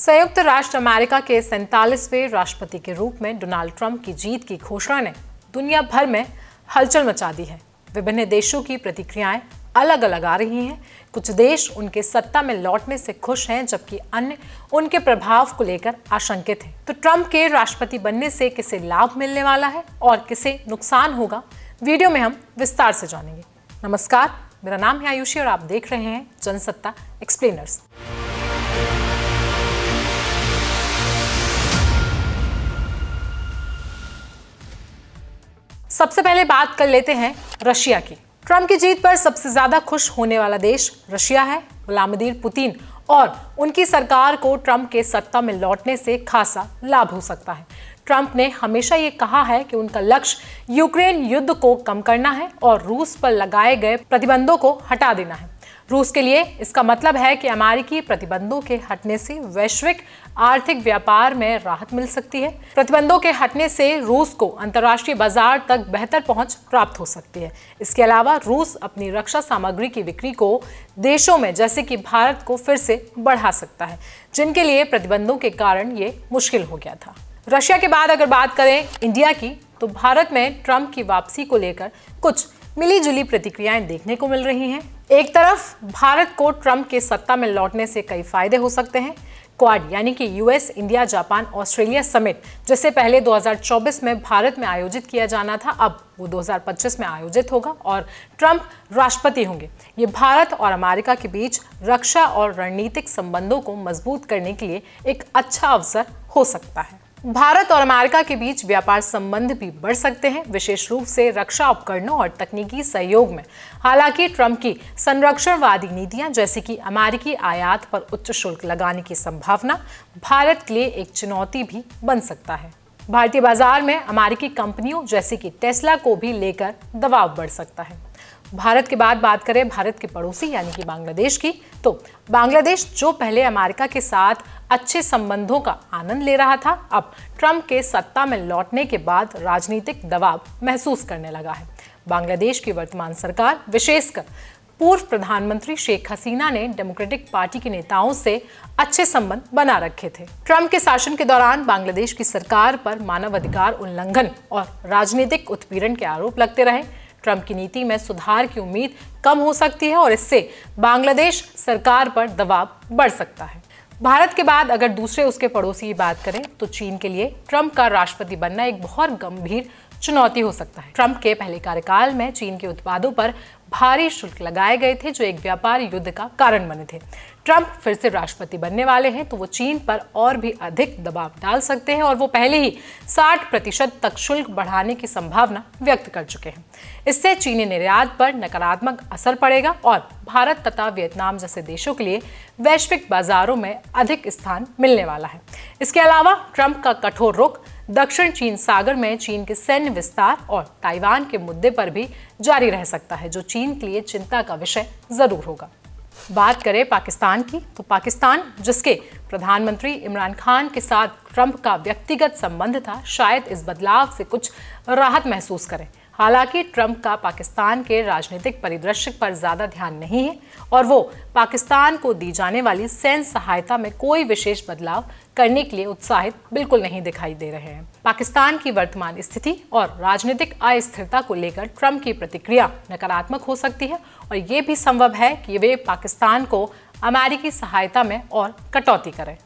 संयुक्त राष्ट्र अमेरिका के सैंतालीसवें राष्ट्रपति के रूप में डोनाल्ड ट्रंप की जीत की घोषणा ने दुनिया भर में हलचल मचा दी है विभिन्न देशों की प्रतिक्रियाएं अलग अलग आ रही हैं कुछ देश उनके सत्ता में लौटने से खुश हैं जबकि अन्य उनके प्रभाव को लेकर आशंकित हैं तो ट्रंप के राष्ट्रपति बनने से किसे लाभ मिलने वाला है और किसे नुकसान होगा वीडियो में हम विस्तार से जानेंगे नमस्कार मेरा नाम है आयुषी और आप देख रहे हैं जनसत्ता एक्सप्लेनर्स सबसे पहले बात कर लेते हैं रशिया की ट्रंप की जीत पर सबसे ज्यादा खुश होने वाला देश रशिया है व्लामदीर पुतिन और उनकी सरकार को ट्रंप के सत्ता में लौटने से खासा लाभ हो सकता है ट्रंप ने हमेशा ये कहा है कि उनका लक्ष्य यूक्रेन युद्ध को कम करना है और रूस पर लगाए गए प्रतिबंधों को हटा देना है रूस के लिए इसका मतलब है कि अमेरिकी प्रतिबंधों के हटने से वैश्विक आर्थिक व्यापार में राहत मिल सकती है प्रतिबंधों के हटने से रूस को अंतर्राष्ट्रीय बाजार तक बेहतर पहुंच प्राप्त हो सकती है इसके अलावा रूस अपनी रक्षा सामग्री की बिक्री को देशों में जैसे कि भारत को फिर से बढ़ा सकता है जिनके लिए प्रतिबंधों के कारण ये मुश्किल हो गया था रशिया के बाद अगर बात करें इंडिया की तो भारत में ट्रंप की वापसी को लेकर कुछ मिली जुली प्रतिक्रियाएं देखने को मिल रही हैं एक तरफ भारत को ट्रंप के सत्ता में लौटने से कई फायदे हो सकते हैं क्वाड यानी कि US India Japan Australia summit जिसे पहले 2024 में भारत में आयोजित किया जाना था अब वो 2025 में आयोजित होगा और ट्रंप राष्ट्रपति होंगे ये भारत और अमेरिका के बीच रक्षा और रणनीतिक संबंधों को मजबूत करने के लिए एक अच्छा अवसर हो सकता है भारत और अमेरिका के बीच व्यापार संबंध भी बढ़ सकते हैं विशेष रूप से रक्षा उपकरणों और तकनीकी सहयोग में हालांकि ट्रंप की संरक्षणवादी नीतियां जैसे कि अमेरिकी आयात पर उच्च शुल्क लगाने की संभावना भारत के लिए एक चुनौती भी बन सकता है भारतीय बाजार में अमेरिकी कंपनियों जैसे कि टेस्ला को भी लेकर दबाव बढ़ सकता है भारत के बाद बात करें भारत के पड़ोसी यानी कि बांग्लादेश की तो बांग्लादेश जो पहले अमेरिका के साथ अच्छे संबंधों का आनंद ले रहा था अब ट्रंप के सत्ता में लौटने के बाद राजनीतिक दबाव महसूस करने लगा है बांग्लादेश की वर्तमान सरकार विशेषकर पूर्व प्रधानमंत्री शेख हसीना ने डेमोक्रेटिक पार्टी के नेताओं से अच्छे संबंध बना रखे थे ट्रंप के शासन के दौरान बांग्लादेश की सरकार पर मानवाधिकार उल्लंघन और राजनीतिक उत्पीड़न के आरोप लगते रहे ट्रंप की नीति में सुधार की उम्मीद कम हो सकती है और इससे बांग्लादेश सरकार पर दबाव बढ़ सकता है भारत के बाद अगर दूसरे उसके पड़ोसी की बात करें तो चीन के लिए ट्रंप का राष्ट्रपति बनना एक बहुत गंभीर चुनौती हो सकता है ट्रंप के पहले कार्यकाल में चीन के उत्पादों पर भारी शुल्क लगाए गए थे जो एक व्यापार युद्ध का कारण बने थे ट्रंप फिर से राष्ट्रपति बनने वाले हैं तो वो चीन पर और भी अधिक दबाव डाल सकते हैं और वो पहले ही 60 प्रतिशत तक शुल्क बढ़ाने की संभावना व्यक्त कर चुके हैं इससे चीनी निर्यात पर नकारात्मक असर पड़ेगा और भारत तथा वियतनाम जैसे देशों के लिए वैश्विक बाजारों में अधिक स्थान मिलने वाला है इसके अलावा ट्रंप का कठोर रुख दक्षिण चीन सागर में चीन के सैन्य विस्तार और ताइवान के मुद्दे पर भी जारी रह सकता है जो चीन के लिए चिंता का विषय जरूर होगा बात करें पाकिस्तान की तो पाकिस्तान जिसके प्रधानमंत्री इमरान खान के साथ ट्रंप का व्यक्तिगत संबंध था शायद इस बदलाव से कुछ राहत महसूस करें हालांकि ट्रंप का पाकिस्तान के राजनीतिक परिदृश्य पर ज़्यादा ध्यान नहीं है और वो पाकिस्तान को दी जाने वाली सैन्य सहायता में कोई विशेष बदलाव करने के लिए उत्साहित बिल्कुल नहीं दिखाई दे रहे हैं पाकिस्तान की वर्तमान स्थिति और राजनीतिक अस्थिरता को लेकर ट्रंप की प्रतिक्रिया नकारात्मक हो सकती है और ये भी संभव है कि वे पाकिस्तान को अमेरिकी सहायता में और कटौती करें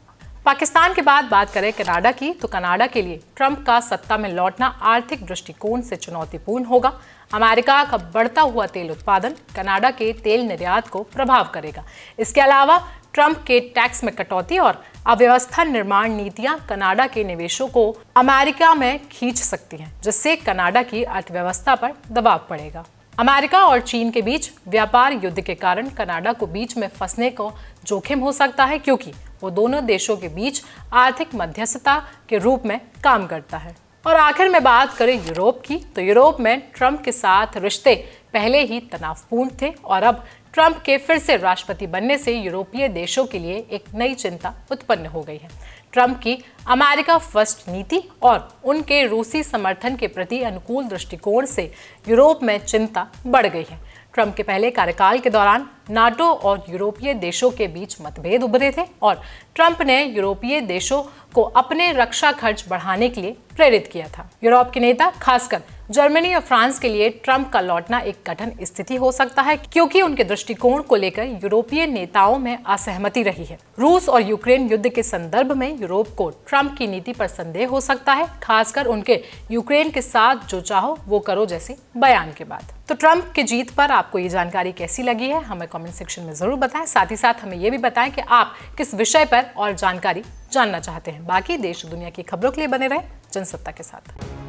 पाकिस्तान के बाद बात करें कनाडा की तो कनाडा के लिए ट्रंप का सत्ता में लौटना आर्थिक दृष्टिकोण से चुनौतीपूर्ण होगा अमेरिका का बढ़ता हुआ तेल उत्पादन कनाडा के तेल निर्यात को प्रभाव करेगा इसके अलावा ट्रंप के टैक्स में कटौती और अव्यवस्था निर्माण नीतियां कनाडा के निवेशों को अमेरिका में खींच सकती हैं जिससे कनाडा की अर्थव्यवस्था पर दबाव पड़ेगा अमेरिका और चीन के बीच व्यापार युद्ध के कारण कनाडा को बीच में फंसने को जोखिम हो सकता है क्योंकि वो दोनों देशों के बीच आर्थिक मध्यस्थता के रूप में काम करता है और आखिर में बात करें यूरोप की तो यूरोप में ट्रंप के साथ रिश्ते पहले ही तनावपूर्ण थे और अब ट्रंप के फिर से राष्ट्रपति बनने से यूरोपीय देशों के लिए एक नई चिंता उत्पन्न हो गई है ट्रंप की अमेरिका फर्स्ट नीति और उनके रूसी समर्थन के प्रति अनुकूल दृष्टिकोण से यूरोप में चिंता बढ़ गई है ट्रंप के पहले कार्यकाल के दौरान नाटो और यूरोपीय देशों के बीच मतभेद उभरे थे और ट्रंप ने यूरोपीय देशों को अपने रक्षा खर्च बढ़ाने के लिए प्रेरित किया था यूरोप के नेता खासकर जर्मनी और फ्रांस के लिए ट्रंप का लौटना एक कठिन स्थिति हो सकता है क्योंकि उनके दृष्टिकोण को लेकर यूरोपीय नेताओं में असहमति रही है रूस और यूक्रेन युद्ध के संदर्भ में यूरोप को ट्रंप की नीति पर संदेह हो सकता है खासकर उनके यूक्रेन के साथ जो चाहो वो करो जैसे बयान के बाद तो ट्रंप की जीत पर आपको ये जानकारी कैसी लगी है हमें कमेंट सेक्शन में ज़रूर बताएं साथ ही साथ हमें ये भी बताएं कि आप किस विषय पर और जानकारी जानना चाहते हैं बाकी देश दुनिया की खबरों के लिए बने रहें जनसत्ता के साथ